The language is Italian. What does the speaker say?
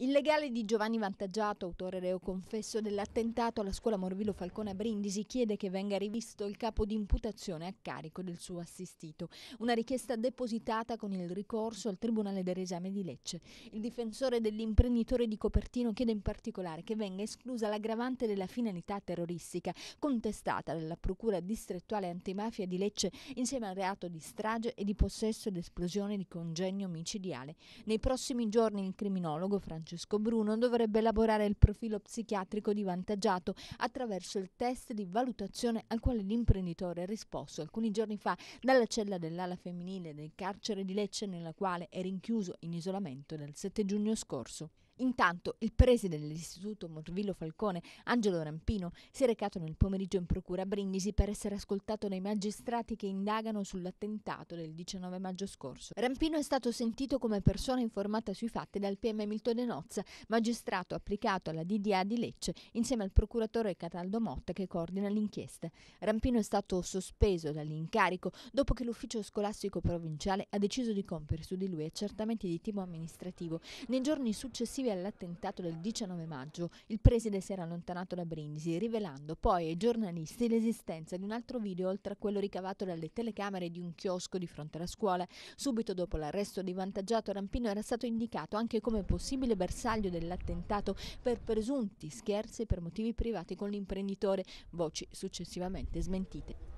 Il legale di Giovanni Vantaggiato, autore reo confesso dell'attentato alla scuola Morvillo Falcone a Brindisi, chiede che venga rivisto il capo di imputazione a carico del suo assistito. Una richiesta depositata con il ricorso al Tribunale del Resame di Lecce. Il difensore dell'imprenditore di Copertino chiede in particolare che venga esclusa l'aggravante della finalità terroristica, contestata dalla Procura distrettuale antimafia di Lecce insieme al reato di strage e di possesso ed esplosione di congegno omicidiale. Nei prossimi giorni il criminologo Francesco Francesco Bruno dovrebbe elaborare il profilo psichiatrico di vantaggiato attraverso il test di valutazione al quale l'imprenditore ha risposto alcuni giorni fa dalla cella dell'ala femminile del carcere di Lecce nella quale è rinchiuso in isolamento dal 7 giugno scorso. Intanto il presidente dell'istituto Morvillo Falcone, Angelo Rampino, si è recato nel pomeriggio in procura a Brindisi per essere ascoltato dai magistrati che indagano sull'attentato del 19 maggio scorso. Rampino è stato sentito come persona informata sui fatti dal PM Milton Nozza, magistrato applicato alla DDA di Lecce, insieme al procuratore Cataldo Motta che coordina l'inchiesta. Rampino è stato sospeso dall'incarico dopo che l'ufficio scolastico provinciale ha deciso di compiere su di lui accertamenti di tipo amministrativo. Nei giorni successivi relativi all'attentato del 19 maggio, il preside si era allontanato da Brindisi, rivelando poi ai giornalisti l'esistenza di un altro video oltre a quello ricavato dalle telecamere di un chiosco di fronte alla scuola. Subito dopo l'arresto di vantaggiato Rampino era stato indicato anche come possibile bersaglio dell'attentato per presunti scherzi per motivi privati con l'imprenditore, voci successivamente smentite.